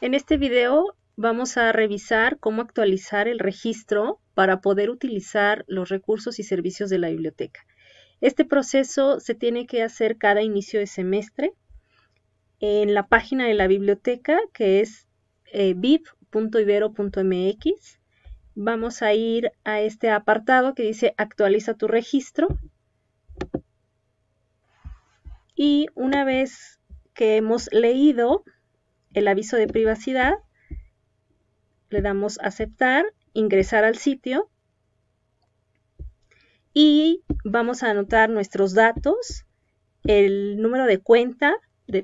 En este video vamos a revisar cómo actualizar el registro para poder utilizar los recursos y servicios de la biblioteca. Este proceso se tiene que hacer cada inicio de semestre en la página de la biblioteca que es eh, Vamos a ir a este apartado que dice actualiza tu registro y una vez que hemos leído el aviso de privacidad, le damos aceptar, ingresar al sitio y vamos a anotar nuestros datos, el número de cuenta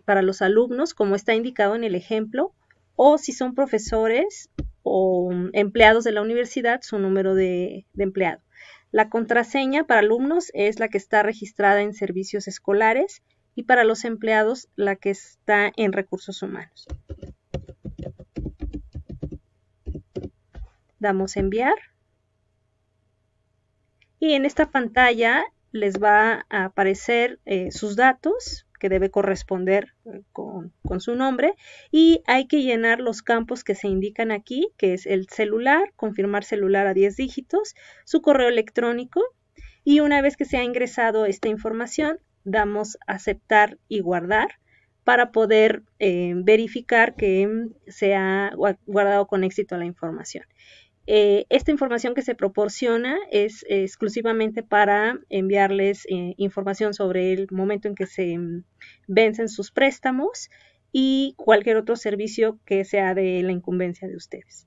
para los alumnos, como está indicado en el ejemplo, o si son profesores o empleados de la universidad, su número de empleado. La contraseña para alumnos es la que está registrada en servicios escolares y para los empleados la que está en recursos humanos. Damos enviar. Y en esta pantalla les va a aparecer eh, sus datos que debe corresponder eh, con, con, su nombre y hay que llenar los campos que se indican aquí, que es el celular, confirmar celular a 10 dígitos, su correo electrónico y una vez que se ha ingresado esta información damos aceptar y guardar para poder eh, verificar que se ha guardado con éxito la información. Eh, esta información que se proporciona es exclusivamente para enviarles eh, información sobre el momento en que se mm, vencen sus préstamos y cualquier otro servicio que sea de la incumbencia de ustedes.